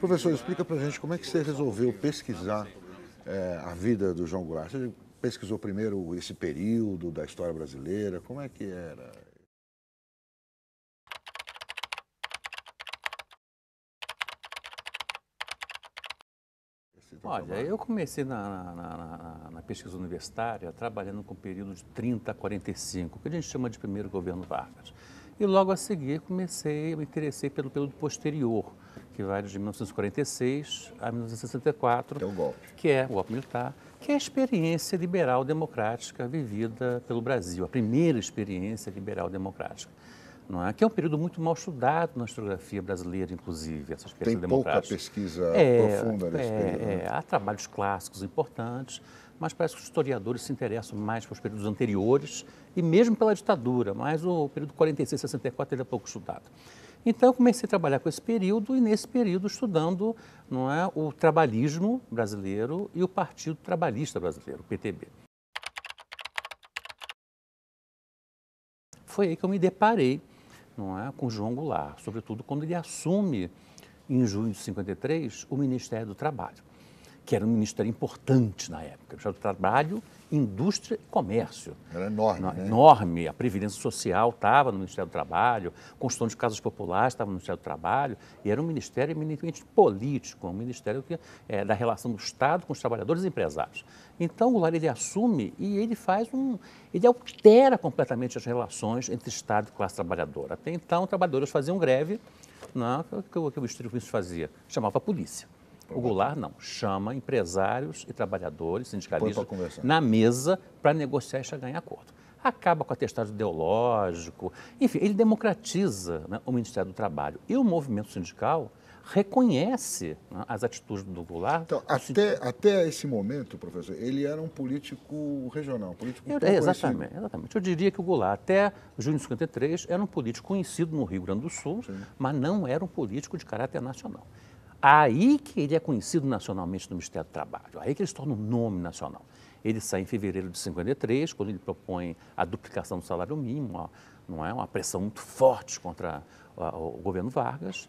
Professor, explica para a gente como é que você resolveu pesquisar é, a vida do João Goulart. Você pesquisou primeiro esse período da história brasileira, como é que era? Olha, eu comecei na, na, na, na, pesquisa universitária trabalhando com o período de 30 a 45, que a gente chama de primeiro governo Vargas. E logo a seguir comecei, me interessei pelo período posterior, que vai de 1946 a 1964. Que é o golpe. Que é o golpe militar, que é a experiência liberal democrática vivida pelo Brasil, a primeira experiência liberal democrática. Não é? Que é um período muito mal estudado na historiografia brasileira, inclusive, essa experiência Tem democrática. Tem pouca pesquisa é, profunda nesse é, período. Né? É, há trabalhos clássicos importantes, mas parece que os historiadores se interessam mais pelos períodos anteriores e mesmo pela ditadura, mas o período 46 64 ele é pouco estudado. Então eu comecei a trabalhar com esse período e nesse período estudando não é, o trabalhismo brasileiro e o Partido Trabalhista Brasileiro, o PTB. Foi aí que eu me deparei não é, com João Goulart, sobretudo quando ele assume, em junho de 53, o Ministério do Trabalho que era um ministério importante na época, o Ministério do Trabalho, Indústria e Comércio. Era enorme, né? Enorme. A Previdência Social estava no Ministério do Trabalho, construção de casas populares estava no Ministério do Trabalho, e era um ministério eminentemente político, um ministério que, é, da relação do Estado com os trabalhadores e empresários. Então, o Lari ele assume e ele faz um... ele altera completamente as relações entre Estado e classe trabalhadora. Até então, trabalhadores faziam greve, né, o que, que o Estado fazia, chamava a polícia. O Goulart não, chama empresários e trabalhadores, sindicalistas, na mesa para negociar e chegar em acordo. Acaba com o atestado ideológico, enfim, ele democratiza né, o Ministério do Trabalho. E o movimento sindical reconhece né, as atitudes do Goulart. Então, até, até esse momento, professor, ele era um político regional, um político eu, exatamente, exatamente. Eu diria que o Goulart, até junho de 53, era um político conhecido no Rio Grande do Sul, Sim. mas não era um político de caráter nacional. Aí que ele é conhecido nacionalmente no Ministério do Trabalho, aí que ele se torna um nome nacional. Ele sai em fevereiro de 53, quando ele propõe a duplicação do salário mínimo, uma, não é uma pressão muito forte contra a, o governo Vargas.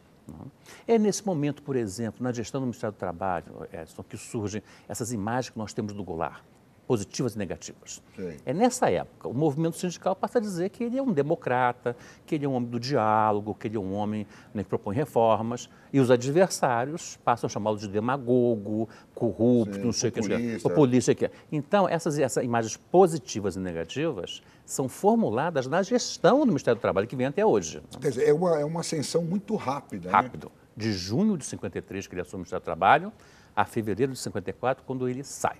É? é nesse momento, por exemplo, na gestão do Ministério do Trabalho, Edson, que surgem essas imagens que nós temos do Goulart positivas e negativas. Sim. É nessa época, o movimento sindical passa a dizer que ele é um democrata, que ele é um homem do diálogo, que ele é um homem né, que propõe reformas, e os adversários passam a chamá-lo de demagogo, corrupto, Sim, não sei o que, é. populista. Que é. Então, essas, essas imagens positivas e negativas são formuladas na gestão do Ministério do Trabalho, que vem até hoje. Quer dizer, é uma, é uma ascensão muito rápida. Né? Rápido. Né? De junho de 53, que ele assume o Ministério do Trabalho, a fevereiro de 54, quando ele sai.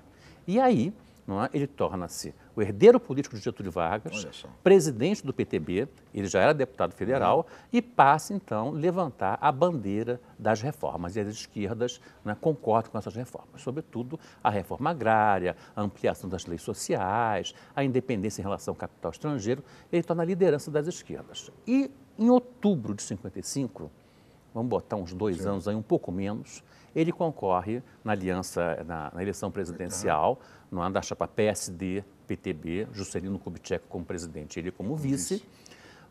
E aí, não é? ele torna-se o herdeiro político de Getúlio Vargas, presidente do PTB, ele já era deputado federal, uhum. e passa, então, levantar a bandeira das reformas. E as esquerdas né, concordam com essas reformas, sobretudo a reforma agrária, a ampliação das leis sociais, a independência em relação ao capital estrangeiro. Ele torna a liderança das esquerdas. E, em outubro de 55, vamos botar uns dois Sim. anos aí, um pouco menos, ele concorre na aliança, na, na eleição presidencial, no andar é? chapa PSD, PTB, Juscelino Kubitschek como presidente, ele como vice. Isso.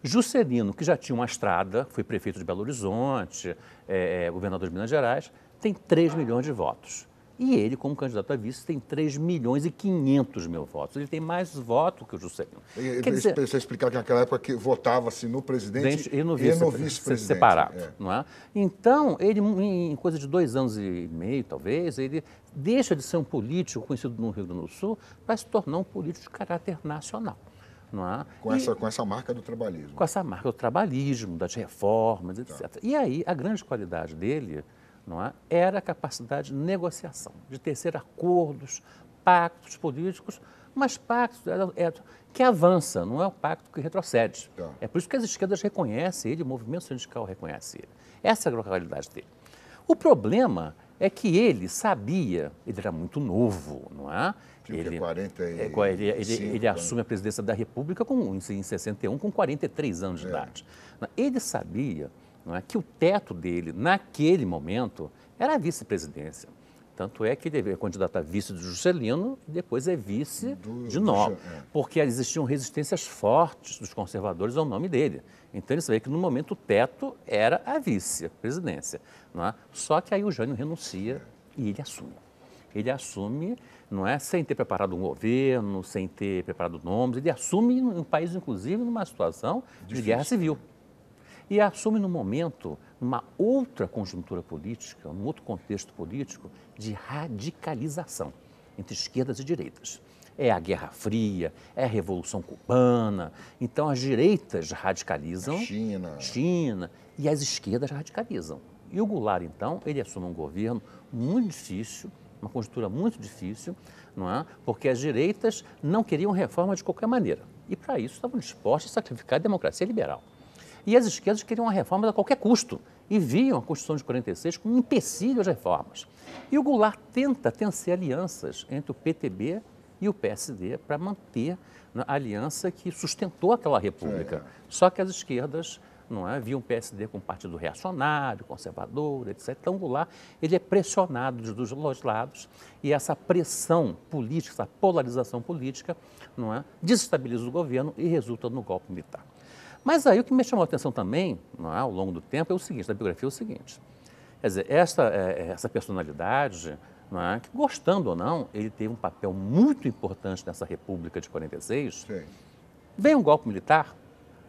Juscelino, que já tinha uma estrada, foi prefeito de Belo Horizonte, é, é governador de Minas Gerais, tem 3 milhões de votos. E ele, como candidato a vice, tem 3 milhões e 500 mil votos. Ele tem mais voto que o Juscelino. E, Quer dizer, precisa explicar que naquela época que votava-se no presidente e no vice-presidente. Vice separado, é. não é? Então, ele, em coisa de dois anos e meio, talvez, ele deixa de ser um político conhecido no Rio Grande do Sul para se tornar um político de caráter nacional. É? Com, essa, e, com essa marca do trabalhismo. Com essa marca do trabalhismo, das reformas, etc. Tá. E aí, a grande qualidade dele não é? era a capacidade de negociação, de tecer acordos, pactos políticos, mas pactos é, é, que avança, não é o pacto que retrocede. Tá. É por isso que as esquerdas reconhecem ele, o movimento sindical reconhece ele. Essa é a localidade dele. O problema é que ele sabia, ele era muito novo, não é? ele, 40 e... É, é, ele, ele, ele né? assume a presidência da República com, em 61 com 43 anos de é. idade. Ele sabia não é? que o teto dele, naquele momento, era a vice-presidência. Tanto é que ele é candidato a vice do Juscelino e depois é vice do, de Nobel, é. porque existiam resistências fortes dos conservadores ao nome dele. Então ele sabia que no momento o teto era a vice-presidência. É? Só que aí o Jânio renuncia e ele assume. Ele assume, não é sem ter preparado um governo, sem ter preparado nomes, ele assume um país, inclusive, numa situação Difícil. de guerra né? civil e assume no momento uma outra conjuntura política, um outro contexto político de radicalização entre esquerdas e direitas. É a Guerra Fria, é a Revolução Cubana. Então as direitas radicalizam. China. China. E as esquerdas radicalizam. E o Goulart, então, ele assume um governo muito difícil, uma conjuntura muito difícil, não é? porque as direitas não queriam reforma de qualquer maneira. E para isso estavam dispostas a sacrificar a democracia liberal. E as esquerdas queriam a reforma a qualquer custo e viam a Constituição de 46 como um empecilho às reformas. E o Goulart tenta tencer alianças entre o PTB e o PSD para manter a aliança que sustentou aquela república. É. Só que as esquerdas não é, viam o PSD como partido reacionário, conservador, etc. Então, o Goulart ele é pressionado dos dois lados e essa pressão política, essa polarização política, não é, desestabiliza o governo e resulta no golpe militar. Mas aí o que me chamou a atenção também, não é, ao longo do tempo, é o seguinte, da biografia é o seguinte. Quer dizer, essa, é, é, essa personalidade, é, que gostando ou não, ele teve um papel muito importante nessa República de 46. Sim. Veio um golpe militar,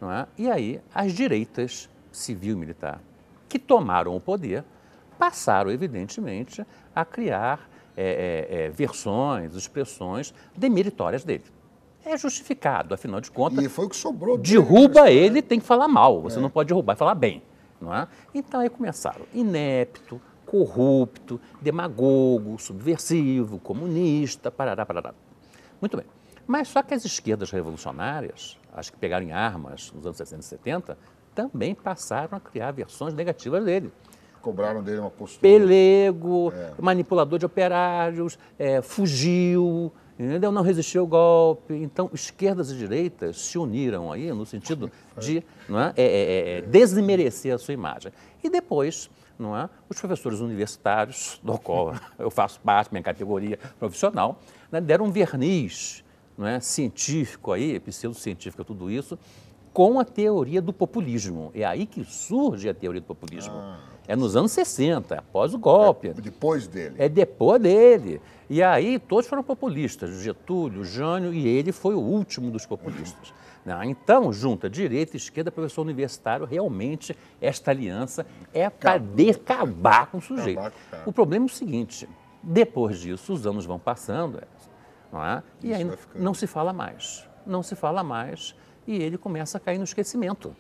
é, e aí as direitas civil e militar que tomaram o poder passaram, evidentemente, a criar é, é versões, expressões demeritórias dele é justificado, afinal de contas. E foi o que sobrou. Derruba né? ele, tem que falar mal. Você é. não pode derrubar e falar bem, não é? Então aí começaram inepto, corrupto, demagogo, subversivo, comunista, parará, parará. Muito bem. Mas só que as esquerdas revolucionárias, as que pegaram em armas nos anos 60 e 70, também passaram a criar versões negativas dele cobraram dele uma postura. Pelego, é. manipulador de operários, é, fugiu, entendeu? Não resistiu ao golpe. Então, esquerdas e direitas se uniram aí no sentido de não é, é, é, é, desmerecer a sua imagem. E depois, não é, os professores universitários, do qual eu faço parte, minha categoria profissional, né, deram um verniz não é, científico aí, pseudocientífico, tudo isso, com a teoria do populismo. É aí que surge a teoria do populismo. Ah. É nos anos 60, após o é golpe. É depois dele. É depois dele. E aí todos foram populistas, Getúlio, Jânio, e ele foi o último dos populistas. Né? Então, junta direita, esquerda, professor universitário, realmente esta aliança é para acabar com o sujeito. o problema é o seguinte, depois disso os anos vão passando, é, não é? e aí não se fala mais, não se fala mais, e ele começa a cair no esquecimento.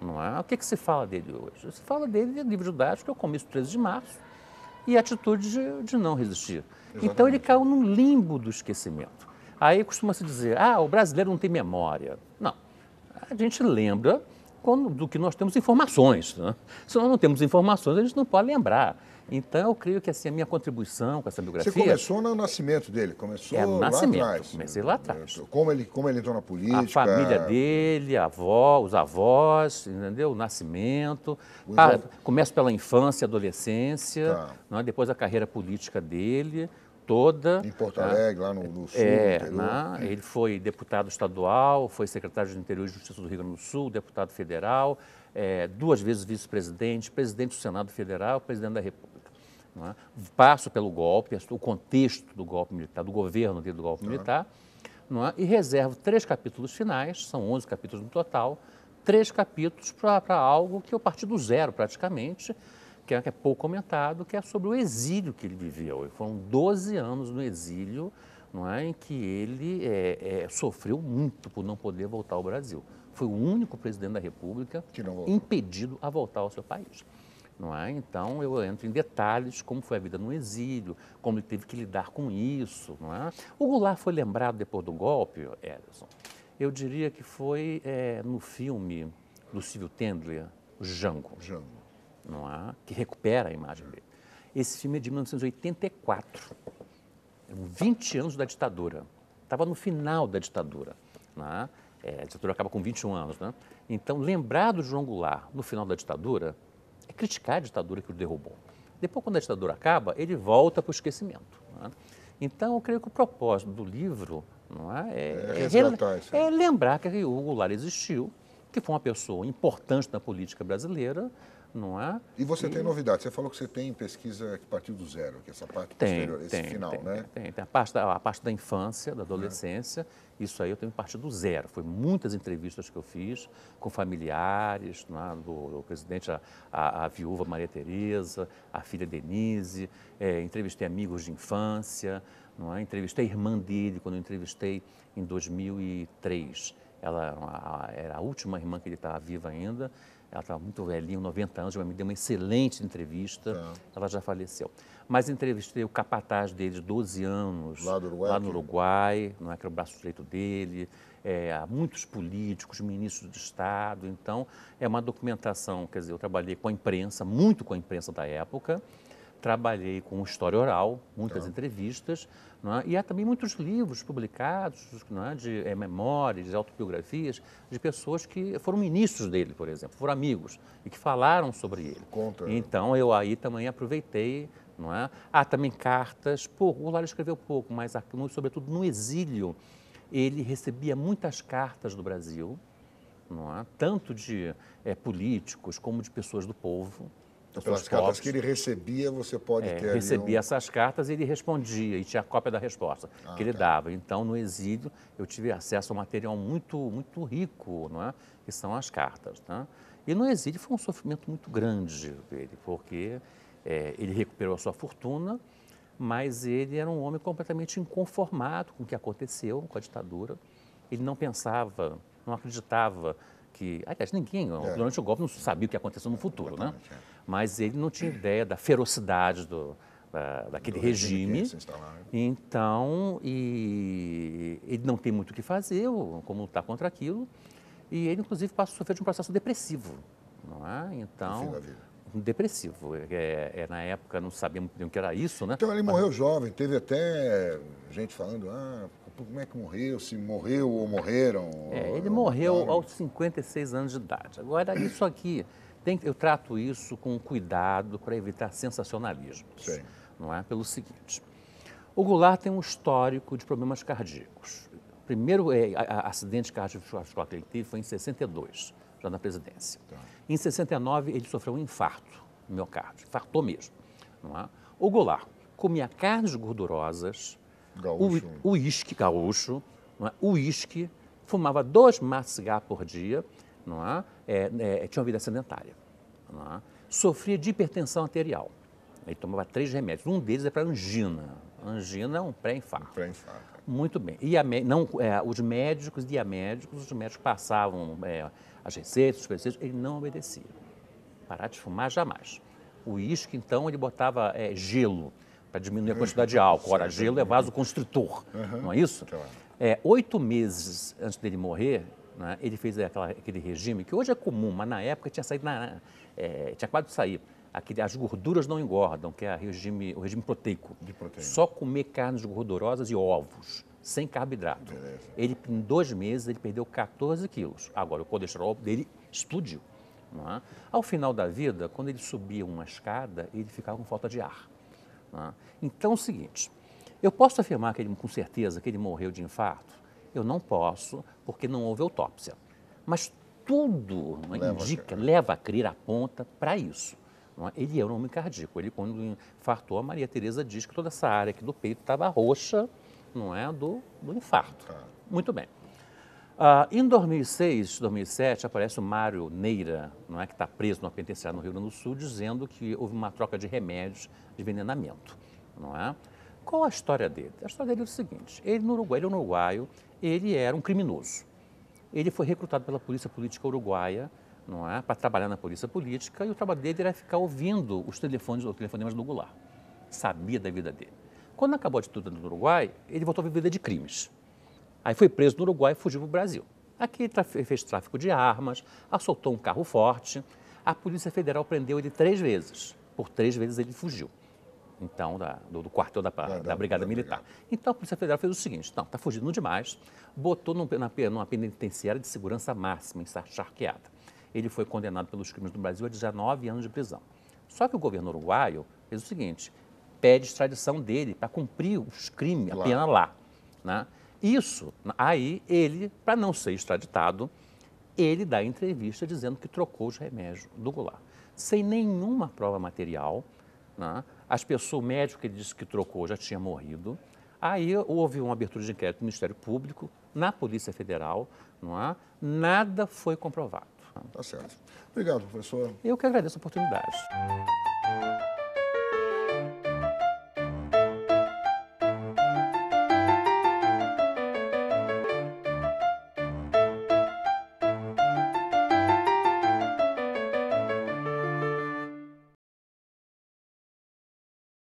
Não é? O que, que se fala dele hoje? Se fala dele de livro didático, eu é começo 13 de março, e atitude de, de não resistir. Então, Exatamente. Então ele caiu num limbo do esquecimento. Aí costuma-se dizer, ah, o brasileiro não tem memória. Não, a gente lembra quando, do que nós temos informações. Né? Se nós não temos informações, a gente não pode lembrar. Então, eu creio que assim, a minha contribuição com essa biografia... Você começou no nascimento dele, começou é, lá nascimento, atrás. comecei lá atrás. Como ele, como ele entrou na política... A família dele, a avó, os avós, entendeu? O nascimento. O ah, começo pela infância, adolescência, tá. Né? depois a carreira política dele toda. Em Porto ah, Alegre, lá no, no sul. É, ele foi deputado estadual, foi secretário de Interior e Justiça do Rio Grande do Sul, deputado federal, é, duas vezes vice-presidente, presidente do Senado Federal, presidente da República é? passo pelo golpe, o contexto do golpe militar, do governo dentro do golpe uhum. militar, é? e reservo três capítulos finais, são 11 capítulos no total, três capítulos para algo que eu parti do zero praticamente, que é, que é pouco comentado, que é sobre o exílio que ele viveu. E foram 12 anos no exílio, não é, em que ele é, é, sofreu muito por não poder voltar ao Brasil. Foi o único presidente da República impedido a voltar ao seu país não é? Então eu entro em detalhes como foi a vida no exílio, como ele teve que lidar com isso, não é? O Goulart foi lembrado depois do golpe, Ederson. Eu diria que foi é, no filme do Silvio Tendler, Jango, Jango, não é? Que recupera a imagem dele. Esse filme é de 1984, 20 é anos da ditadura. Estava no final da ditadura, não é? é a ditadura acaba com 21 anos, né? Então, lembrado de João Goulart no final da ditadura, criticar a ditadura que o derrubou. Depois, quando a ditadura acaba, ele volta para o esquecimento. É? Então, eu creio que o propósito do livro é, é, é, é, é lembrar que o Goulart existiu, que foi uma pessoa importante na política brasileira, não é? E você e... tem novidade, você falou que você tem pesquisa que partiu do zero, que é essa parte tem, posterior, esse tem, final, tem, né? Tem, tem. A, parte da, a parte da infância, da adolescência, é. isso aí eu tenho partido do zero. Foi muitas entrevistas que eu fiz com familiares, é? do, do, presidente, a, a, a, viúva Maria Tereza, a filha Denise, é, entrevistei amigos de infância, não é? entrevistei a irmã dele quando eu entrevistei em 2003. Ela é era a última irmã que ele estava viva ainda ela estava muito velhinha, 90 anos, me deu uma excelente entrevista. Tá. Ela já faleceu. Mas entrevistei o capataz dele, 12 anos, lá, do Uruguai, lá no Uruguai, não é que era o braço direito dele, é, muitos políticos, ministros do Estado. Então, é uma documentação, quer dizer, eu trabalhei com a imprensa, muito com a imprensa da época trabalhei com história oral, muitas tá. entrevistas, é? e há também muitos livros publicados é? de é, memórias, de autobiografias, de pessoas que foram ministros dele, por exemplo, foram amigos e que falaram sobre ele. Conta. Então eu aí também aproveitei. Não é? Há também cartas, pouco, o Lara escreveu pouco, mas sobretudo no exílio, ele recebia muitas cartas do Brasil, não é? tanto de é, políticos como de pessoas do povo. Então, Pelas cartas que ele recebia, você pode é, ter. Recebia um... essas cartas e ele respondia, e tinha cópia da resposta ah, que ele tá. dava. Então, no exílio, eu tive acesso a um material muito, muito rico, não é? que são as cartas. tá E no exílio foi um sofrimento muito grande dele, porque é, ele recuperou a sua fortuna, mas ele era um homem completamente inconformado com o que aconteceu com a ditadura. Ele não pensava, não acreditava que. Aliás, ninguém, é. durante o golpe, não sabia o que aconteceu no futuro, né? mas ele não tinha ideia da ferocidade do, da, daquele do regime. regime então, e, ele não tem muito o que fazer, como lutar contra aquilo. E ele, inclusive, passa a sofrer de um processo depressivo. Não é? Então, depressivo. É, é, é, na época não sabíamos o que era isso, né? Então ele morreu Mas... jovem, teve até gente falando, ah, como é que morreu, se morreu ou morreram. É, ele ou morreu aos 56 anos de idade. Agora, isso aqui tem, eu trato isso com cuidado para evitar sensacionalismos, Sim. não é? Pelo seguinte, o Goulart tem um histórico de problemas cardíacos. O é, a, a, acidente cardiovascular que ele teve foi em 62, já na presidência. Tá. Em 69, ele sofreu um infarto no miocárdio, infartou mesmo, não é? O Goulart comia carnes gordurosas, gaúcho. o uísque gaúcho, não é? uísque, fumava dois maços de cigarro por dia, não é? é, é, tinha uma vida sedentária, né? sofria de hipertensão arterial. Ele tomava três remédios. Um deles é para angina. Angina é um pré-infarto. Um pré Muito bem. E a, não, é, os médicos e médicos, os médicos passavam é, as receitas, os receitas, ele não obedecia. Parar de fumar jamais. O uísque, então, ele botava é, gelo para diminuir a quantidade de álcool. Ora, gelo é vasoconstritor, uhum. não é isso? Claro. É, oito meses antes dele morrer, né, ele fez aquela, aquele regime que hoje é comum, mas na época tinha saído, na, é, tinha acabado de sair. Aquele, as gorduras não engordam, que é regime, o regime proteico. De proteína. Só comer carnes gordurosas e ovos, sem carboidrato. Beleza. Ele, em dois meses, ele perdeu 14 quilos. Agora, o colesterol dele explodiu. É? Ao final da vida, quando ele subia uma escada, ele ficava com falta de ar. É? Então, é o seguinte, eu posso afirmar que ele, com certeza que ele morreu de infarto? eu não posso, porque não houve autópsia. Mas tudo leva indica, a leva a crer, aponta para isso. É? Ele era é um homem cardíaco. Ele, quando infartou, a Maria Tereza diz que toda essa área aqui do peito estava roxa, não é, do, do infarto. Tá. Muito bem. Uh, em 2006, 2007, aparece o Mário Neira, não é, que está preso numa penitenciária no Rio Grande do Sul, dizendo que houve uma troca de remédios de envenenamento, não é? Qual a história dele? A história dele é o seguinte: ele no Uruguai, ele é um uruguaio, ele era um criminoso. Ele foi recrutado pela polícia política uruguaia, não é, para trabalhar na polícia política e o trabalho dele era ficar ouvindo os telefones, os telefonemas do Goulart. Sabia da vida dele. Quando acabou a tudo no Uruguai, ele voltou a viver de crimes. Aí foi preso no Uruguai e fugiu para o Brasil. Aqui ele fez tráfico de armas, assaltou um carro forte. A Polícia Federal prendeu ele três vezes. Por três vezes ele fugiu então, da, do, do, quartel da, da, da Brigada Militar. Então, a Polícia Federal fez o seguinte, não, está fugindo demais, botou num, na, numa penitenciária de segurança máxima, encharqueada. Ele foi condenado pelos crimes do Brasil a 19 anos de prisão. Só que o governo uruguaio fez o seguinte, pede extradição dele para cumprir os crimes, claro. a pena lá. Né? Isso, aí ele, para não ser extraditado, ele dá entrevista dizendo que trocou os remédios do Goulart. Sem nenhuma prova material, né? As pessoas, o médico que ele disse que trocou já tinha morrido. Aí houve uma abertura de inquérito do Ministério Público, na Polícia Federal, não há? É? Nada foi comprovado. Tá certo. Obrigado, professor. Eu que agradeço a oportunidade.